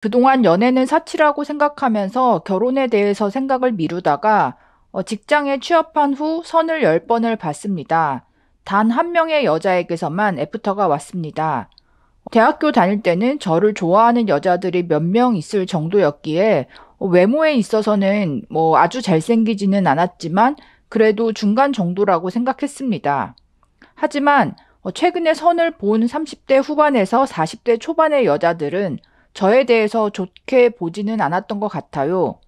그동안 연애는 사치라고 생각하면서 결혼에 대해서 생각을 미루다가 어, 직장에 취업한 후 선을 10번을 봤습니다. 단 한 명의 여자에게서만 애프터가 왔습니다. 대학교 다닐 때는 저를 좋아하는 여자들이 몇 명 있을 정도였기에 어, 외모에 있어서는 뭐 아주 잘생기지는 않았지만 그래도 중간 정도라고 생각했습니다. 하지만 어, 최근에 선을 본 30대 후반에서 40대 초반의 여자들은 저에 대해서 좋게 보지는 않았던 것 같아요.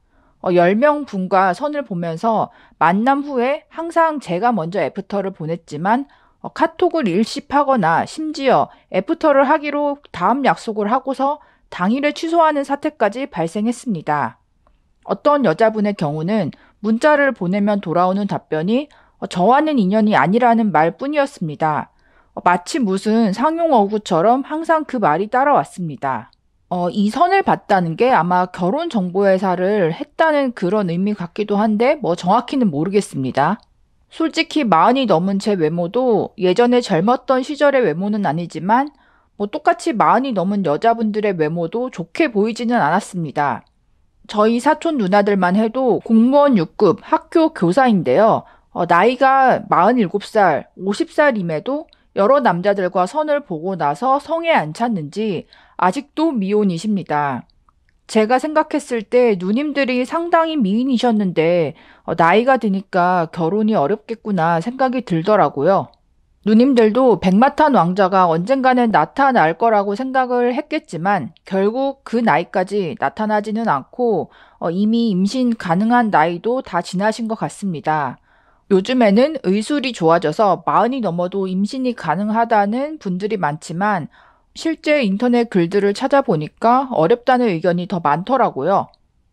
어, 10명 분과 선을 보면서 만남 후에 항상 제가 먼저 애프터를 보냈지만 어, 카톡을 일시하거나 심지어 애프터를 하기로 다음 약속을 하고서 당일에 취소하는 사태까지 발생했습니다. 어떤 여자분의 경우는 문자를 보내면 돌아오는 답변이 어, 저와는 인연이 아니라는 말 뿐이었습니다. 어, 마치 무슨 상용어구처럼 항상 그 말이 따라왔습니다. 어, 이 선을 봤다는 게 아마 결혼 정보회사를 했다는 그런 의미 같기도 한데 뭐 정확히는 모르겠습니다. 솔직히 마흔이 넘은 제 외모도 예전에 젊었던 시절의 외모는 아니지만 뭐 똑같이 마흔이 넘은 여자분들의 외모도 좋게 보이지는 않았습니다. 저희 사촌 누나들만 해도 공무원 6급 학교 교사인데요. 어, 나이가 47살, 50살임에도 여러 남자들과 선을 보고 나서 성에 안 찼는지 아직도 미혼이십니다. 제가 생각했을 때 누님들이 상당히 미인이셨는데 어, 나이가 드니까 결혼이 어렵겠구나 생각이 들더라고요. 누님들도 백마탄 왕자가 언젠가는 나타날 거라고 생각을 했겠지만 결국 그 나이까지 나타나지는 않고 어, 이미 임신 가능한 나이도 다 지나신 것 같습니다. 요즘에는 의술이 좋아져서 마흔이 넘어도 임신이 가능하다는 분들이 많지만 실제 인터넷 글들을 찾아보니까 어렵다는 의견이 더 많더라고요.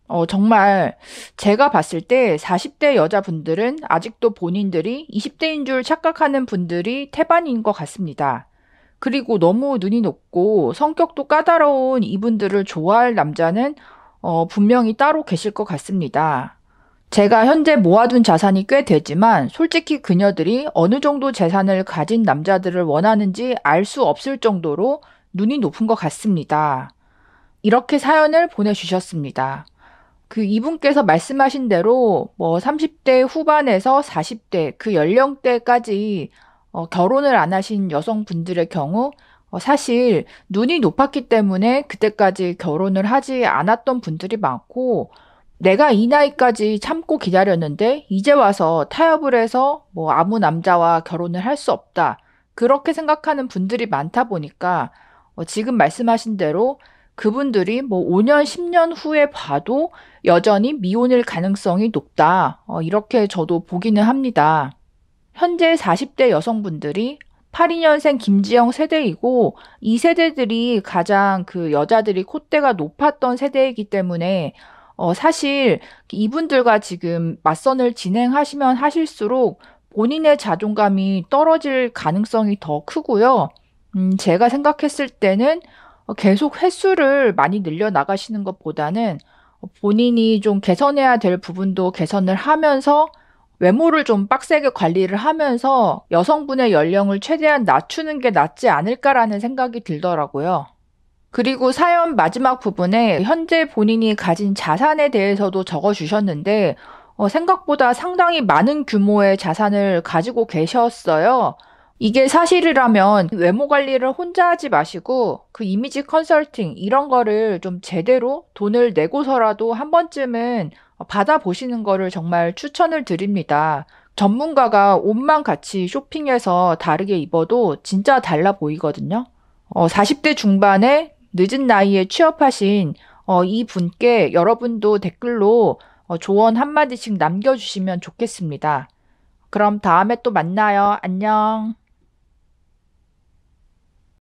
어, 정말 제가 봤을 때 40대 여자분들은 아직도 본인들이 20대인 줄 착각하는 분들이 태반인 것 같습니다. 그리고 너무 눈이 높고 성격도 까다로운 이분들을 좋아할 남자는 어, 분명히 따로 계실 것 같습니다. 제가 현재 모아둔 자산이 꽤 되지만 솔직히 그녀들이 어느 정도 재산을 가진 남자들을 원하는지 알 수 없을 정도로 눈이 높은 것 같습니다. 이렇게 사연을 보내주셨습니다. 그 이분께서 말씀하신 대로 뭐 30대 후반에서 40대 그 연령대까지 어, 결혼을 안 하신 여성분들의 경우 어, 사실 눈이 높았기 때문에 그때까지 결혼을 하지 않았던 분들이 많고 내가 이 나이까지 참고 기다렸는데 이제 와서 타협을 해서 뭐 아무 남자와 결혼을 할 수 없다. 그렇게 생각하는 분들이 많다 보니까 어, 지금 말씀하신 대로 그분들이 뭐 5년, 10년 후에 봐도 여전히 미혼일 가능성이 높다. 어, 이렇게 저도 보기는 합니다. 현재 40대 여성분들이 82년생 김지영 세대이고 이 세대들이 가장 그 여자들이 콧대가 높았던 세대이기 때문에 어, 사실 이분들과 지금 맞선을 진행하시면 하실수록 본인의 자존감이 떨어질 가능성이 더 크고요. 음, 제가 생각했을 때는 계속 횟수를 많이 늘려 나가시는 것보다는 본인이 좀 개선해야 될 부분도 개선을 하면서 외모를 좀 빡세게 관리를 하면서 여성분의 연령을 최대한 낮추는 게 낫지 않을까라는 생각이 들더라고요. 그리고 사연 마지막 부분에 현재 본인이 가진 자산에 대해서도 적어 주셨는데 어, 생각보다 상당히 많은 규모의 자산을 가지고 계셨어요. 이게 사실이라면 외모 관리를 혼자 하지 마시고 그 이미지 컨설팅 이런 거를 좀 제대로 돈을 내고서라도 한 번쯤은 받아보시는 거를 정말 추천을 드립니다. 전문가가 옷만 같이 쇼핑해서 다르게 입어도 진짜 달라 보이거든요. 어, 40대 중반에 늦은 나이에 취업하신 어, 이 분께 여러분도 댓글로 어, 조언 한마디씩 남겨주시면 좋겠습니다. 그럼 다음에 또 만나요. 안녕.